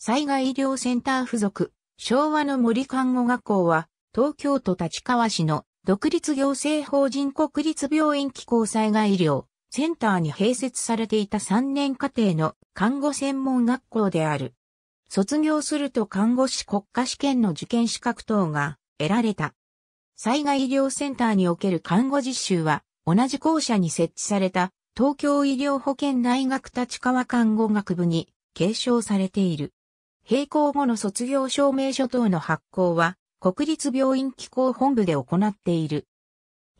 災害医療センター付属、昭和の森看護学校は、東京都立川市の独立行政法人国立病院機構災害医療センターに併設されていた3年課程の看護専門学校である。卒業すると看護師国家試験の受験資格等が得られた。災害医療センターにおける看護実習は、同じ校舎に設置された東京医療保険大学立川看護学部に継承されている。閉校後の卒業証明書等の発行は、国立病院機構本部で行っている。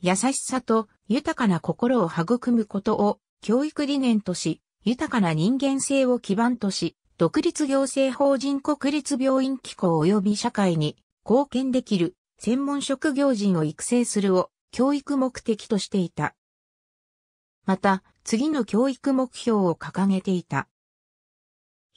優しさと豊かな心を育むことを教育理念とし、豊かな人間性を基盤とし、独立行政法人国立病院機構及び社会に貢献できる専門職業人を育成するを教育目的としていた。また、次の教育目標を掲げていた。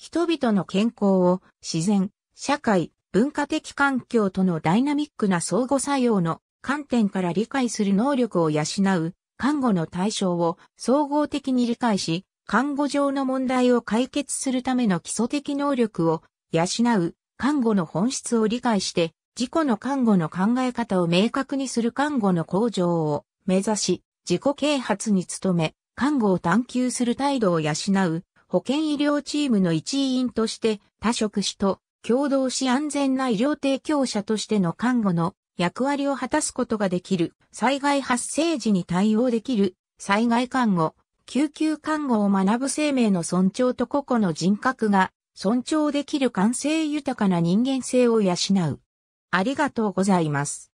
人々の健康を自然、社会、文化的環境とのダイナミックな相互作用の観点から理解する能力を養う、看護の対象を総合的に理解し、看護上の問題を解決するための基礎的能力を養う、看護の本質を理解して、自己の看護の考え方を明確にする看護の向上を目指し、自己啓発に努め、看護を探求する態度を養う、保健医療チームの一員として他職種と共同し安全な医療提供者としての看護の役割を果たすことができる、災害発生時に対応できる、災害看護、救急看護を学ぶ生命の尊重と個々の人格が尊重できる感性豊かな人間性を養う。ありがとうございます。